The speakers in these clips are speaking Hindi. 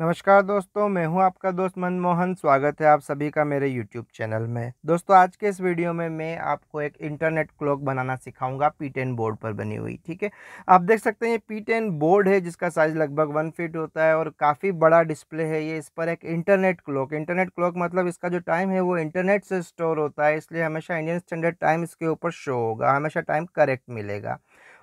नमस्कार दोस्तों मैं हूं आपका दोस्त मनमोहन स्वागत है आप सभी का मेरे यूट्यूब चैनल में दोस्तों आज के इस वीडियो में मैं आपको एक इंटरनेट क्लॉक बनाना सिखाऊंगा पी टेन बोर्ड पर बनी हुई ठीक है आप देख सकते हैं ये पी टेन बोर्ड है जिसका साइज़ लगभग वन फीट होता है और काफ़ी बड़ा डिस्प्ले है ये इस पर एक इंटरनेट क्लॉक इंटरनेट क्लॉक मतलब इसका जो टाइम है वो इंटरनेट से स्टोर होता है इसलिए हमेशा इंडियन स्टैंडर्ड टाइम इसके ऊपर शो होगा हमेशा टाइम करेक्ट मिलेगा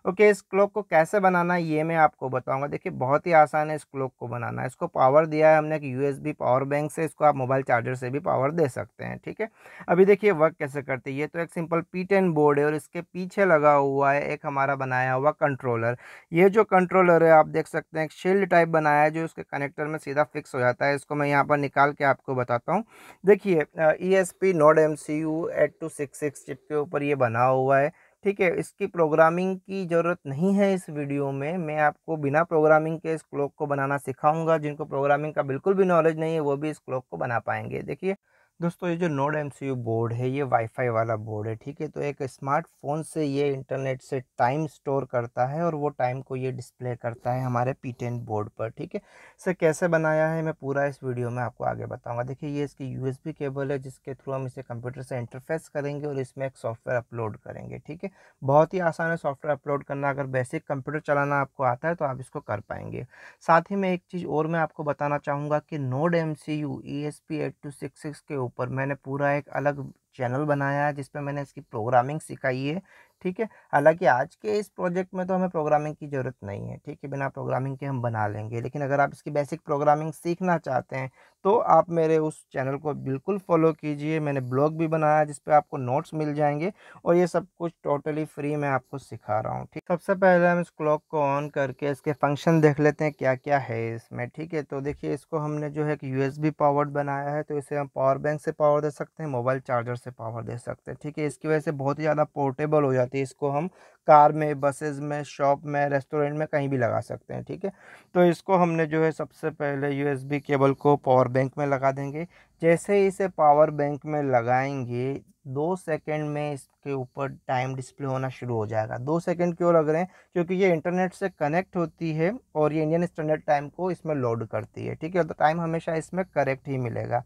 ओके इस क्लॉक को कैसे बनाना है ये मैं आपको बताऊंगा देखिए बहुत ही आसान है इस क्लॉक को बनाना इसको पावर दिया है हमने कि यूएसबी पावर बैंक से इसको आप मोबाइल चार्जर से भी पावर दे सकते हैं ठीक है अभी देखिए वर्क कैसे करते हैं ये तो एक सिंपल पी टेन बोर्ड है और इसके पीछे लगा हुआ है एक हमारा बनाया हुआ कंट्रोलर ये जो कंट्रोलर है आप देख सकते हैं एक शील्ड टाइप बनाया है जो इसके कनेक्टर में सीधा फिक्स हो जाता है इसको मैं यहाँ पर निकाल के आपको बताता हूँ देखिए E S P node M C U eight two six six chip के ऊपर ये बना हुआ है ठीक है इसकी प्रोग्रामिंग की ज़रूरत नहीं है इस वीडियो में मैं आपको बिना प्रोग्रामिंग के इस क्लॉक को बनाना सिखाऊंगा जिनको प्रोग्रामिंग का बिल्कुल भी नॉलेज नहीं है वो भी इस क्लॉक को बना पाएंगे देखिए दोस्तों ये जो नोड एम बोर्ड है ये वाईफाई वाला बोर्ड है ठीक है तो एक स्मार्टफोन से ये इंटरनेट से टाइम स्टोर करता है और वो टाइम को ये डिस्प्ले करता है हमारे पी टेन बोर्ड पर ठीक है इसे कैसे बनाया है मैं पूरा इस वीडियो में आपको आगे बताऊंगा देखिए ये इसकी यूएसबी केबल है जिसके थ्रू हम इसे कंप्यूटर से इंटरफेस करेंगे और इसमें एक सॉफ्टवेयर अपलोड करेंगे ठीक है बहुत ही आसान है सॉफ्टवेयर अपलोड करना अगर बेसिक कंप्यूटर चलाना आपको आता है तो आप इसको कर पाएंगे साथ ही मैं एक चीज़ और मैं आपको बताना चाहूँगा कि node M C U E S P eight two six six के ऊपर ऊपर मैंने पूरा एक अलग चैनल बनाया है जिस पर मैंने इसकी प्रोग्रामिंग सिखाई है ठीक है हालांकि आज के इस प्रोजेक्ट में तो हमें प्रोग्रामिंग की ज़रूरत नहीं है ठीक है बिना प्रोग्रामिंग के हम बना लेंगे लेकिन अगर आप इसकी बेसिक प्रोग्रामिंग सीखना चाहते हैं तो आप मेरे उस चैनल को बिल्कुल फॉलो कीजिए मैंने ब्लॉग भी बनाया जिस पर आपको नोट्स मिल जाएंगे और ये सब कुछ टोटली फ्री मैं आपको सिखा रहा हूँ ठीक सबसे पहले हम इस क्लॉक को ऑन करके इसके फंक्शन देख लेते हैं क्या क्या है इसमें ठीक है तो देखिए इसको हमने जो है एक यू पावर्ड बनाया है तो इसे हम पावर बैंक से पावर दे सकते हैं मोबाइल चार्जर से पावर दे सकते हैं ठीक है इसकी वजह से बहुत ही ज़्यादा पोर्टेबल हो जाता है थी इसको हम कार में बसेस में शॉप में रेस्टोरेंट में कहीं भी लगा सकते हैं ठीक है तो इसको हमने जो है सबसे पहले यूएसबी केबल को पावर बैंक में लगा देंगे जैसे ही इसे पावर बैंक में लगाएंगे दो सेकंड में इसके ऊपर टाइम डिस्प्ले होना शुरू हो जाएगा दो सेकंड क्यों लग रहे हैं क्योंकि ये इंटरनेट से कनेक्ट होती है और ये इंडियन स्टैंडर्ड टाइम को इसमें लोड करती है ठीक है तो टाइम हमेशा इसमें करेक्ट ही मिलेगा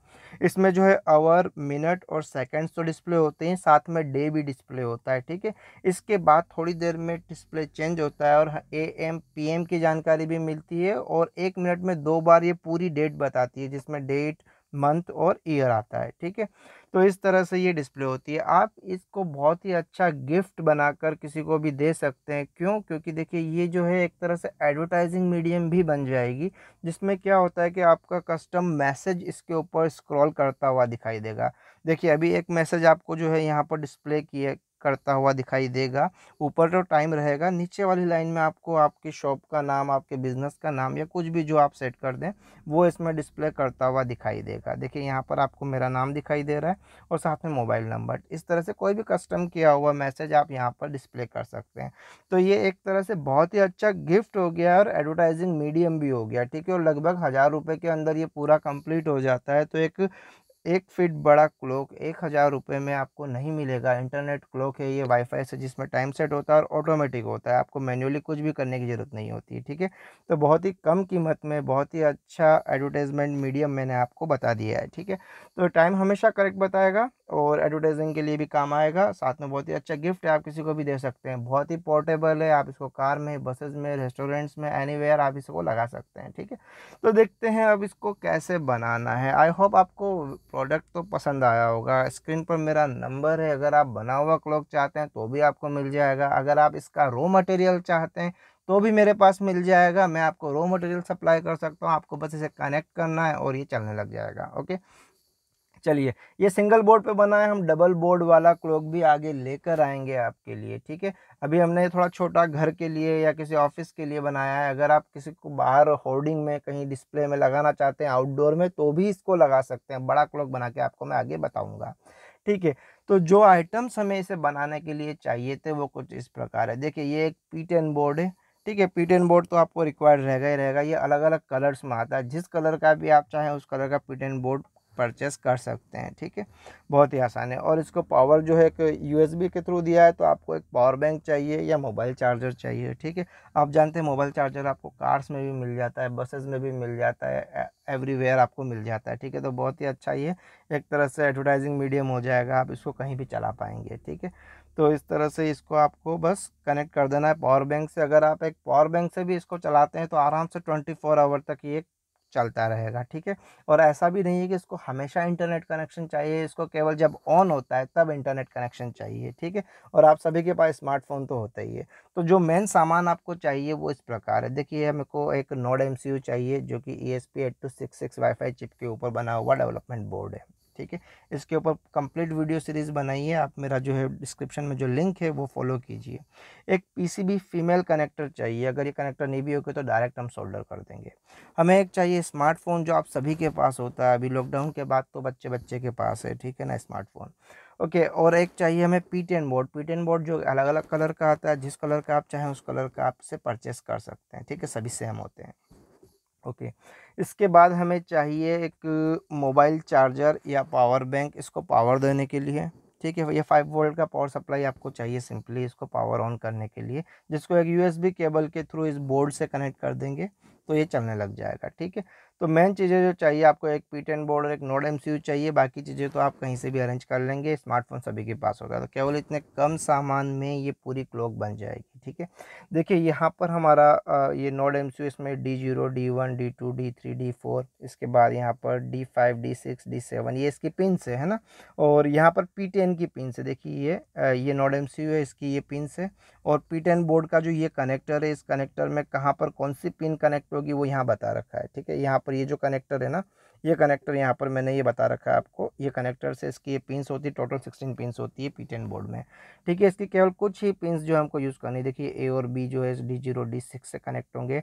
इसमें जो है आवर मिनट और सेकंड्स तो डिस्प्ले होते हैं साथ में डे भी डिस्प्ले होता है ठीक है इसके बाद थोड़ी देर में डिस्प्ले चेंज होता है और ए एम पी एम की जानकारी भी मिलती है और एक मिनट में दो बार ये पूरी डेट बताती है जिसमें डेट मंथ और ईयर आता है ठीक है तो इस तरह से ये डिस्प्ले होती है आप इसको बहुत ही अच्छा गिफ्ट बनाकर किसी को भी दे सकते हैं क्यों क्योंकि देखिए ये जो है एक तरह से एडवर्टाइजिंग मीडियम भी बन जाएगी जिसमें क्या होता है कि आपका कस्टम मैसेज इसके ऊपर स्क्रॉल करता हुआ दिखाई देगा देखिए अभी एक मैसेज आपको जो है यहाँ पर डिस्प्ले किया करता हुआ दिखाई देगा ऊपर तो टाइम रहेगा नीचे वाली लाइन में आपको आपकी शॉप का नाम आपके बिज़नेस का नाम या कुछ भी जो आप सेट कर दें वो इसमें डिस्प्ले करता हुआ दिखाई देगा देखिए यहाँ पर आपको मेरा नाम दिखाई दे रहा है और साथ में मोबाइल नंबर इस तरह से कोई भी कस्टम किया हुआ मैसेज आप यहाँ पर डिस्प्ले कर सकते हैं तो ये एक तरह से बहुत ही अच्छा गिफ्ट हो गया और एडवर्टाइजिंग मीडियम भी हो गया ठीक है और लगभग हज़ार रुपये के अंदर ये पूरा कम्प्लीट हो जाता है तो एक एक फीट बड़ा क्लॉक एक हज़ार रुपये में आपको नहीं मिलेगा इंटरनेट क्लॉक है ये वाईफाई से जिसमें टाइम सेट होता है और ऑटोमेटिक होता है आपको मैन्युअली कुछ भी करने की ज़रूरत नहीं होती ठीक है तो बहुत ही कम कीमत में बहुत ही अच्छा एडवर्टाइजमेंट मीडियम मैंने आपको बता दिया है ठीक है तो टाइम हमेशा करेक्ट बताएगा और एडवर्टाइजिंग के लिए भी काम आएगा साथ में बहुत ही अच्छा गिफ्ट है आप किसी को भी दे सकते हैं बहुत ही पोर्टेबल है आप इसको कार में बसेज में रेस्टोरेंट्स में एनी आप इसको लगा सकते हैं ठीक है तो देखते हैं अब इसको कैसे बनाना है आई होप आपको प्रोडक्ट तो पसंद आया होगा स्क्रीन पर मेरा नंबर है अगर आप बना हुआ क्लॉक चाहते हैं तो भी आपको मिल जाएगा अगर आप इसका रॉ मटेरियल चाहते हैं तो भी मेरे पास मिल जाएगा मैं आपको रॉ मटेरियल सप्लाई कर सकता हूँ आपको बस इसे कनेक्ट करना है और ये चलने लग जाएगा ओके चलिए ये सिंगल बोर्ड पे बना है हम डबल बोर्ड वाला क्लॉक भी आगे लेकर आएंगे आपके लिए ठीक है अभी हमने ये थोड़ा छोटा घर के लिए या किसी ऑफिस के लिए बनाया है अगर आप किसी को बाहर होर्डिंग में कहीं डिस्प्ले में लगाना चाहते हैं आउटडोर में तो भी इसको लगा सकते हैं बड़ा क्लॉक बना के आपको मैं आगे बताऊँगा ठीक है तो जो आइटम्स हमें इसे बनाने के लिए चाहिए थे वो कुछ इस प्रकार है देखिए ये एक पीटेन बोर्ड है ठीक है पीटेन बोर्ड तो आपको रिक्वायर्ड रहेगा ही रहेगा ये अलग अलग कलर्स में आता है जिस कलर का भी आप चाहें उस कलर का पीटेन बोर्ड परचेस कर सकते हैं ठीक है बहुत ही आसान है और इसको पावर जो है एक यूएसबी के थ्रू दिया है तो आपको एक पावर बैंक चाहिए या मोबाइल चार्जर चाहिए ठीक है आप जानते हैं मोबाइल चार्जर आपको कार्स में भी मिल जाता है बसेस में भी मिल जाता है एवरीवेयर आपको मिल जाता है ठीक है तो बहुत ही अच्छा ये एक तरह से एडवर्टाइजिंग मीडियम हो जाएगा आप इसको कहीं भी चला पाएंगे ठीक है तो इस तरह से इसको आपको बस कनेक्ट कर देना है पावर बैंक से अगर आप एक पावर बैंक से भी इसको चलाते हैं तो आराम से ट्वेंटी फोर आवर तक ये चलता रहेगा ठीक है और ऐसा भी नहीं है कि इसको हमेशा इंटरनेट कनेक्शन चाहिए इसको केवल जब ऑन होता है तब इंटरनेट कनेक्शन चाहिए ठीक है और आप सभी के पास स्मार्टफोन तो होता ही है तो जो मेन सामान आपको चाहिए वो इस प्रकार है देखिए मेरे को एक नोड एम चाहिए जो कि E S P eight two six six WiFi chip के ऊपर बना हुआ डेवलपमेंट बोर्ड है ठीक है इसके ऊपर कंप्लीट वीडियो सीरीज़ बनाइए आप मेरा जो है डिस्क्रिप्शन में जो लिंक है वो फॉलो कीजिए एक पीसीबी फीमेल कनेक्टर चाहिए अगर ये कनेक्टर नहीं भी होगा तो डायरेक्ट हम सोल्डर कर देंगे हमें एक चाहिए स्मार्टफोन जो आप सभी के पास होता है अभी लॉकडाउन के बाद तो बच्चे बच्चे के पास है ठीक है ना स्मार्टफोन ओके okay, और एक चाहिए हमें P ten board P ten board जो अलग अलग कलर का आता है जिस कलर का आप चाहें उस कलर का आप से परचेस कर सकते हैं ठीक है सभी सेम होते हैं ओके okay. इसके बाद हमें चाहिए एक मोबाइल चार्जर या पावर बैंक इसको पावर देने के लिए ठीक है ये फाइव वोल्ट का पावर सप्लाई आपको चाहिए सिंपली इसको पावर ऑन करने के लिए जिसको एक यूएसबी केबल के थ्रू इस बोर्ड से कनेक्ट कर देंगे तो ये चलने लग जाएगा ठीक है तो मेन चीज़ें जो चाहिए आपको एक पी टेन बोर्ड और एक नोड एम चाहिए बाकी चीज़ें तो आप कहीं से भी अरेंज कर लेंगे स्मार्टफोन सभी के पास होगा तो केवल इतने कम सामान में ये पूरी क्लॉक बन जाएगी ठीक है देखिए यहाँ पर हमारा ये नोड एम इसमें D zero D one D two D three D four इसके बाद यहाँ पर D five D six D seven ये इसकी पिन से है ना और यहाँ पर पी टेन की पिन से देखिए ये ये नोड एम है इसकी ये पिन से और पी टेन बोर्ड का जो ये कनेक्टर है इस कनेक्टर में कहाँ पर कौन सी पिन कनेक्ट होगी वो यहाँ बता रखा है ठीक है यहाँ पर ये जो कनेक्टर है ना ये कनेक्टर यहाँ पर मैंने ये बता रखा है आपको ये कनेक्टर से इसकी ये पिंस होती है टोटल सिक्सटीन पिंस होती है पी टेन बोर्ड में ठीक है इसकी केवल कुछ ही पिंस जो हमको यूज़ करनी देखिए ए और बी जो है डी जीरो डी सिक्स से कनेक्ट होंगे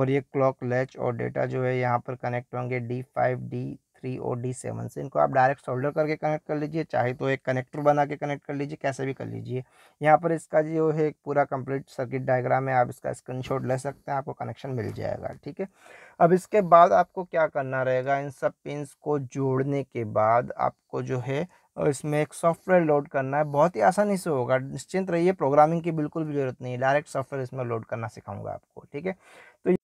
और ये क्लॉक लैच और डेटा जो है यहाँ पर कनेक्ट होंगे डी फाइव डी थ्री और डी सेवन से इनको आप डायरेक्ट सोल्डर करके कनेक्ट कर लीजिए चाहे तो एक कनेक्टर बना के कनेक्ट कर लीजिए कैसे भी कर लीजिए यहाँ पर इसका जो है एक पूरा कंप्लीट सर्किट डायग्राम है आप इसका स्क्रीनशॉट ले सकते हैं आपको कनेक्शन मिल जाएगा ठीक है अब इसके बाद आपको क्या करना रहेगा इन सब पिन्स को जोड़ने के बाद आपको जो है और इसमें एक सॉफ्टवेयर लोड करना है बहुत ही आसानी से होगा निश्चिंत रहिए प्रोग्रामिंग की बिल्कुल भी जरूरत नहीं है डायरेक्ट सॉफ्टवेयर इसमें लोड करना सिखाऊंगा आपको ठीक है तो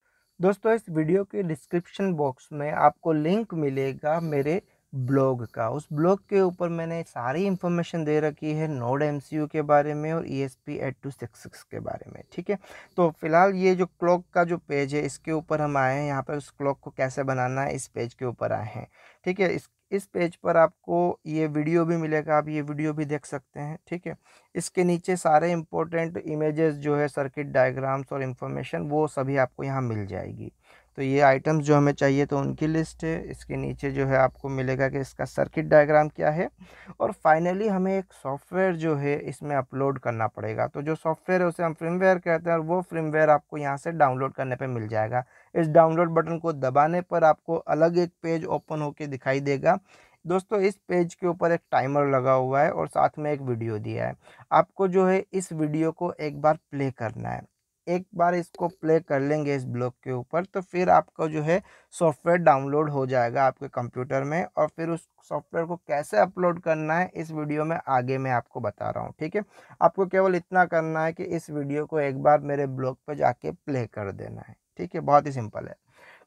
दोस्तों इस वीडियो के डिस्क्रिप्शन बॉक्स में आपको लिंक मिलेगा मेरे ब्लॉग का उस ब्लॉग के ऊपर मैंने सारी इन्फॉर्मेशन दे रखी है नोड एम के बारे में और E S P eight two six six के बारे में ठीक है तो फिलहाल ये जो क्लॉक का जो पेज है इसके ऊपर हम आए हैं यहाँ पर उस क्लॉक को कैसे बनाना है इस पेज के ऊपर आए हैं ठीक है इस इस पेज पर आपको ये वीडियो भी मिलेगा आप ये वीडियो भी देख सकते हैं ठीक है इसके नीचे सारे इंपॉर्टेंट इमेजेस जो है सर्किट डायग्राम्स और इन्फॉर्मेशन वो सभी आपको यहाँ मिल जाएगी तो ये आइटम्स जो हमें चाहिए तो उनकी लिस्ट है इसके नीचे जो है आपको मिलेगा कि इसका सर्किट डायग्राम क्या है और फाइनली हमें एक सॉफ्टवेयर जो है इसमें अपलोड करना पड़ेगा तो जो सॉफ्टवेयर है उसे हम फ्रेमवेयर कहते हैं और वो फ्रेमवेयर आपको यहाँ से डाउनलोड करने पर मिल जाएगा इस डाउनलोड बटन को दबाने पर आपको अलग एक पेज ओपन होकर दिखाई देगा दोस्तों इस पेज के ऊपर एक टाइमर लगा हुआ है और साथ में एक वीडियो दिया है आपको जो है इस वीडियो को एक बार प्ले करना है एक बार इसको प्ले कर लेंगे इस ब्लॉक के ऊपर तो फिर आपका जो है सॉफ्टवेयर डाउनलोड हो जाएगा आपके कंप्यूटर में और फिर उस सॉफ्टवेयर को कैसे अपलोड करना है इस वीडियो में आगे मैं आपको बता रहा हूँ ठीक है आपको केवल इतना करना है कि इस वीडियो को एक बार मेरे ब्लॉग पर जाके प्ले कर देना है ठीक है बहुत ही सिंपल है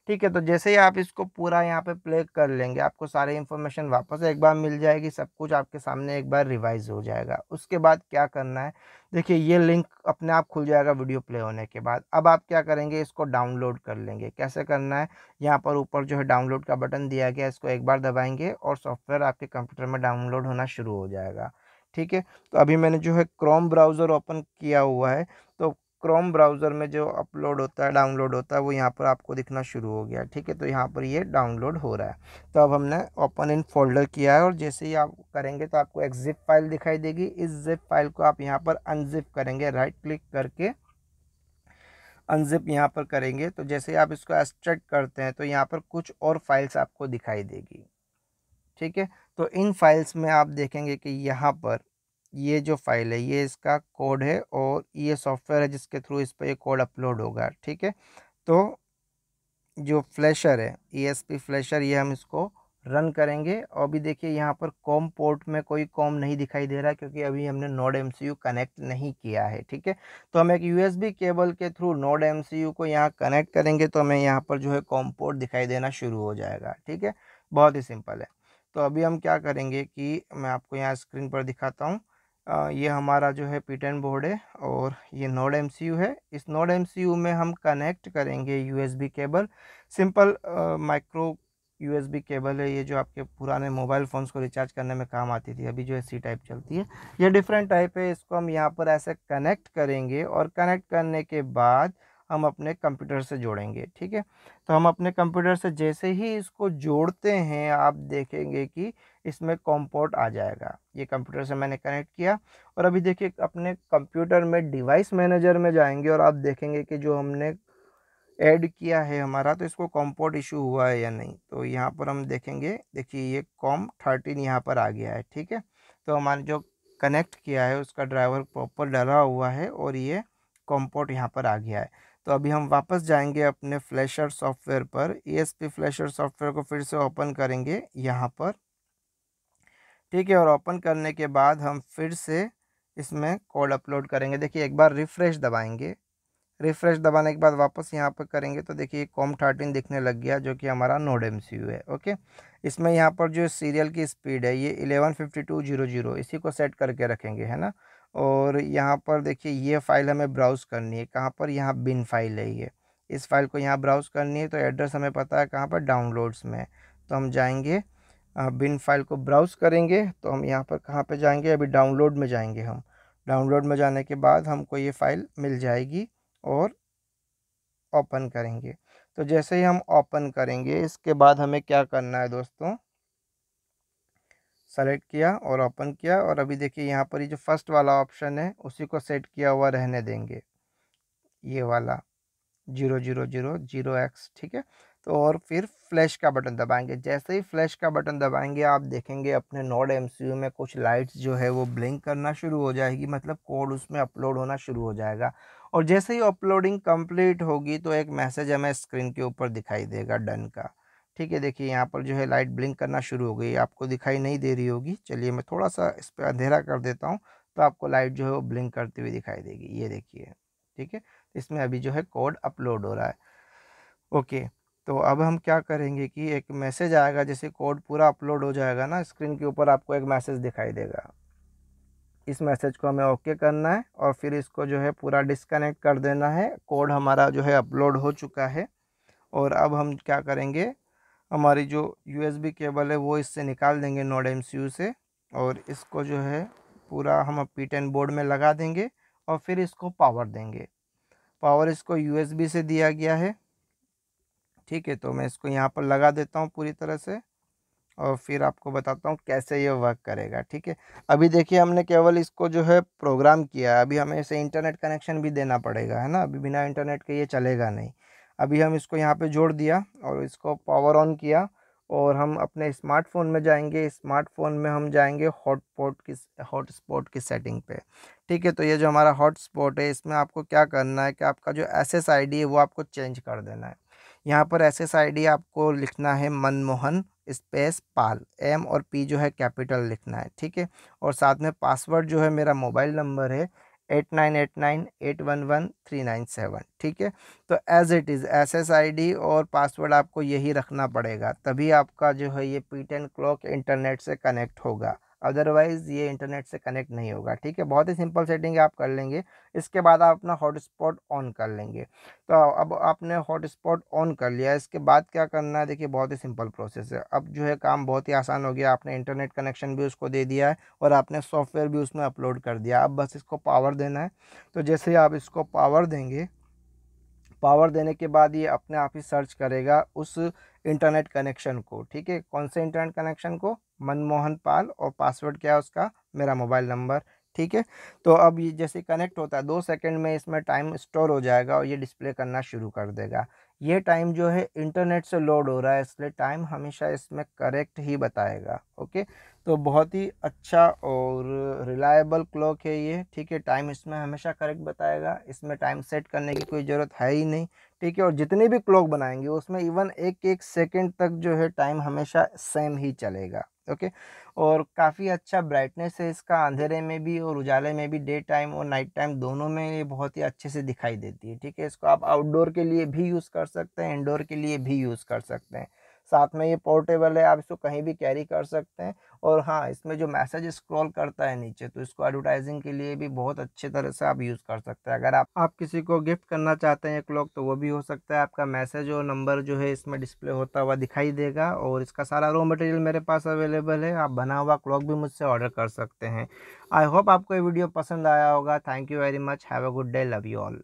ठीक है तो जैसे ही आप इसको पूरा यहाँ पे प्ले कर लेंगे आपको सारे इन्फॉर्मेशन वापस एक बार मिल जाएगी सब कुछ आपके सामने एक बार रिवाइज हो जाएगा उसके बाद क्या करना है देखिए ये लिंक अपने आप खुल जाएगा वीडियो प्ले होने के बाद अब आप क्या करेंगे इसको डाउनलोड कर लेंगे कैसे करना है यहाँ पर ऊपर जो है डाउनलोड का बटन दिया गया इसको एक बार दबाएंगे और सॉफ्टवेयर आपके कंप्यूटर में डाउनलोड होना शुरू हो जाएगा ठीक है तो अभी मैंने जो है क्रोम ब्राउज़र ओपन किया हुआ है क्रोम ब्राउज़र में जो अपलोड होता है डाउनलोड होता है वो यहाँ पर आपको दिखना शुरू हो गया ठीक है तो यहाँ पर ये डाउनलोड हो रहा है तो अब हमने ओपन इन फोल्डर किया है और जैसे ही आप करेंगे तो आपको एक जिप फाइल दिखाई देगी इस जिप फाइल को आप यहाँ पर अनजिप करेंगे राइट क्लिक करके अनजिप यहाँ पर करेंगे तो जैसे ही आप इसको एक्सट्रैक्ट करते हैं तो यहाँ पर कुछ और फाइल्स आपको दिखाई देगी ठीक है तो इन फाइल्स में आप देखेंगे कि यहाँ पर ये जो फाइल है ये इसका कोड है और ये सॉफ्टवेयर है जिसके थ्रू इस पर ये कोड अपलोड होगा ठीक है तो जो फ्लैशर है ई एस पी फ्लैशर ये हम इसको रन करेंगे और भी देखिए यहाँ पर कॉम पोर्ट में कोई कॉम नहीं दिखाई दे रहा क्योंकि अभी हमने नोड एम कनेक्ट नहीं किया है ठीक है तो हम एक यूएसबी केबल के थ्रू नोड एम को यहाँ कनेक्ट करेंगे तो हमें यहाँ पर जो है कॉम पोर्ट दिखाई देना शुरू हो जाएगा ठीक है बहुत ही सिंपल है तो अभी हम क्या करेंगे कि मैं आपको यहाँ स्क्रीन पर दिखाता हूँ ये हमारा जो है पिटन बोर्ड है और ये नोड एम है इस नोड एम में हम कनेक्ट करेंगे USB cable simple micro USB cable है ये जो आपके पुराने मोबाइल फ़ोन्स को रिचार्ज करने में काम आती थी अभी जो है सी टाइप चलती है ये डिफरेंट टाइप है इसको हम यहाँ पर ऐसे कनेक्ट करेंगे और कनेक्ट करने के बाद हम अपने कंप्यूटर से जोड़ेंगे ठीक है तो हम अपने कंप्यूटर से जैसे ही इसको जोड़ते हैं आप देखेंगे कि इसमें कॉम्पोर्ट आ जाएगा ये कंप्यूटर से मैंने कनेक्ट किया और अभी देखिए अपने कंप्यूटर में डिवाइस मैनेजर में जाएंगे और आप देखेंगे कि जो हमने ऐड किया है हमारा तो इसको कॉम्पोर्ट इशू हुआ है या नहीं तो यहाँ पर हम देखेंगे देखिए ये कॉम थर्टीन यहाँ पर आ गया है ठीक है तो हमारे जो कनेक्ट किया है उसका ड्राइवर प्रॉपर डला हुआ है और ये कॉम्पोर्ट यहाँ पर आ गया है तो अभी हम वापस जाएंगे अपने फ्लैशर सॉफ्टवेयर पर ई फ्लैशर सॉफ्टवेयर को फिर से ओपन करेंगे यहाँ पर ठीक है और ओपन करने के बाद हम फिर से इसमें कोड अपलोड करेंगे देखिए एक बार रिफ़्रेश दबाएंगे रिफ़्रेश दबाने के बाद वापस यहाँ पर करेंगे तो देखिए कॉम थर्टीन दिखने लग गया जो कि हमारा नोड एम है ओके इसमें यहाँ पर जो सीरियल की स्पीड है ये eleven fifty two zero zero इसी को सेट करके रखेंगे है ना और यहाँ पर देखिए ये फ़ाइल हमें ब्राउज़ करनी है कहाँ पर यहाँ बिन फाइल है ये इस फाइल को यहाँ ब्राउज़ करनी है तो एड्रेस हमें पता है कहाँ पर डाउनलोड्स में तो हम जाएंगे बिन फाइल को ब्राउज़ करेंगे तो हम यहाँ पर कहाँ पे जाएंगे अभी डाउनलोड में जाएंगे हम डाउनलोड में जाने के बाद हमको ये फ़ाइल मिल जाएगी और ओपन करेंगे तो जैसे ही हम ओपन करेंगे इसके बाद हमें क्या करना है दोस्तों सेलेक्ट किया और ओपन किया और अभी देखिए यहाँ पर ये जो फर्स्ट वाला ऑप्शन है उसी को सेट किया हुआ रहने देंगे ये वाला zero zero zero zero x ठीक है तो और फिर फ्लैश का बटन दबाएंगे जैसे ही फ्लैश का बटन दबाएंगे आप देखेंगे अपने नोड एम में कुछ लाइट्स जो है वो ब्लिंक करना शुरू हो जाएगी मतलब कोड उसमें अपलोड होना शुरू हो जाएगा और जैसे ही अपलोडिंग कंप्लीट होगी तो एक मैसेज हमें स्क्रीन के ऊपर दिखाई देगा डन का ठीक है देखिए यहाँ पर जो है लाइट ब्लिंक करना शुरू हो गई आपको दिखाई नहीं दे रही होगी चलिए मैं थोड़ा सा इस पर अंधेरा कर देता हूँ तो आपको लाइट जो है वो ब्लिंक करती हुई दिखाई देगी ये देखिए ठीक है इसमें अभी जो है कोड अपलोड हो रहा है ओके तो अब हम क्या करेंगे कि एक मैसेज आएगा जैसे कोड पूरा अपलोड हो जाएगा ना स्क्रीन के ऊपर आपको एक मैसेज दिखाई देगा इस मैसेज को हमें ओके करना है और फिर इसको जो है पूरा डिस्कनेक्ट कर देना है कोड हमारा जो है अपलोड हो चुका है और अब हम क्या करेंगे हमारी जो यू केबल है वो इससे निकाल देंगे नोड एम से और इसको जो है पूरा हम पी टेन बोर्ड में लगा देंगे और फिर इसको पावर देंगे पावर इसको यू से दिया गया है ठीक है तो मैं इसको यहाँ पर लगा देता हूँ पूरी तरह से और फिर आपको बताता हूँ कैसे ये वर्क करेगा ठीक है अभी देखिए हमने केवल इसको जो है प्रोग्राम किया है अभी हमें इसे इंटरनेट कनेक्शन भी देना पड़ेगा है ना अभी बिना इंटरनेट के ये चलेगा नहीं अभी हम इसको यहाँ पे जोड़ दिया और इसको पावर ऑन किया और हम अपने स्मार्टफोन में जाएंगे स्मार्टफोन में हम जाएंगे हॉटस्पॉट की हॉटस्पॉट की सेटिंग पे ठीक है तो ये जो हमारा हॉटस्पॉट है इसमें आपको क्या करना है कि आपका जो एस एस आई डी है वो आपको चेंज कर देना है यहाँ पर एस एस आई डी आपको लिखना है मनमोहन स्पेस पाल एम और पी जो है कैपिटल लिखना है ठीक है और साथ में पासवर्ड जो है मेरा मोबाइल नंबर है eight nine eight nine eight one one three nine seven ठीक है तो as it is S S I D और पासवर्ड आपको यही रखना पड़ेगा तभी आपका जो है ये पी टेन क्लॉक इंटरनेट से कनेक्ट होगा अदरवाइज़ ये इंटरनेट से कनेक्ट नहीं होगा ठीक है बहुत ही सिंपल सेटिंग आप कर लेंगे इसके बाद आप अपना हॉटस्पॉट ऑन कर लेंगे तो अब आपने हॉटस्पॉट ऑन कर लिया इसके बाद क्या करना है देखिए बहुत ही सिंपल प्रोसेस है अब जो है काम बहुत ही आसान हो गया आपने इंटरनेट कनेक्शन भी उसको दे दिया है और आपने सॉफ्टवेयर भी उसमें अपलोड कर दिया अब बस इसको पावर देना है तो जैसे आप इसको पावर देंगे पावर देने के बाद ये अपने आप ही सर्च करेगा उस इंटरनेट कनेक्शन को ठीक है कौन से इंटरनेट कनेक्शन को मनमोहन पाल और पासवर्ड क्या है उसका मेरा मोबाइल नंबर ठीक है तो अब ये जैसे कनेक्ट होता है दो सेकंड में इसमें टाइम स्टोर हो जाएगा और ये डिस्प्ले करना शुरू कर देगा ये टाइम जो है इंटरनेट से लोड हो रहा है इसलिए टाइम हमेशा इसमें करेक्ट ही बताएगा ओके तो बहुत ही अच्छा और रिलायबल क्लॉक है ये ठीक है टाइम इसमें हमेशा करेक्ट बताएगा इसमें टाइम सेट करने की कोई ज़रूरत है ही नहीं ठीक है और जितनी भी क्लॉक बनाएंगे उसमें इवन एक एक सेकेंड तक जो है टाइम हमेशा सेम ही चलेगा ओके और काफ़ी अच्छा ब्राइटनेस है इसका अंधेरे में भी और उजाले में भी डे टाइम और नाइट टाइम दोनों में ये बहुत ही अच्छे से दिखाई देती है ठीक है इसको आप आउटडोर के लिए भी यूज़ कर सकते हैं इनडोर के लिए भी यूज़ कर सकते हैं साथ में ये पोर्टेबल है आप इसको कहीं भी कैरी कर सकते हैं और हाँ इसमें जो मैसेज स्क्रॉल करता है नीचे तो इसको एडवर्टाइजिंग के लिए भी बहुत अच्छे तरह से आप यूज़ कर सकते हैं अगर आप आप किसी को गिफ्ट करना चाहते हैं क्लॉक तो वो भी हो सकता है आपका मैसेज और नंबर जो है इसमें डिस्प्ले होता हुआ दिखाई देगा और इसका सारा रॉ मटेरियल मेरे पास अवेलेबल है आप बना हुआ क्लॉक भी मुझसे ऑर्डर कर सकते हैं आई होप आपको ये वीडियो पसंद आया होगा thank you very much have a good day love you all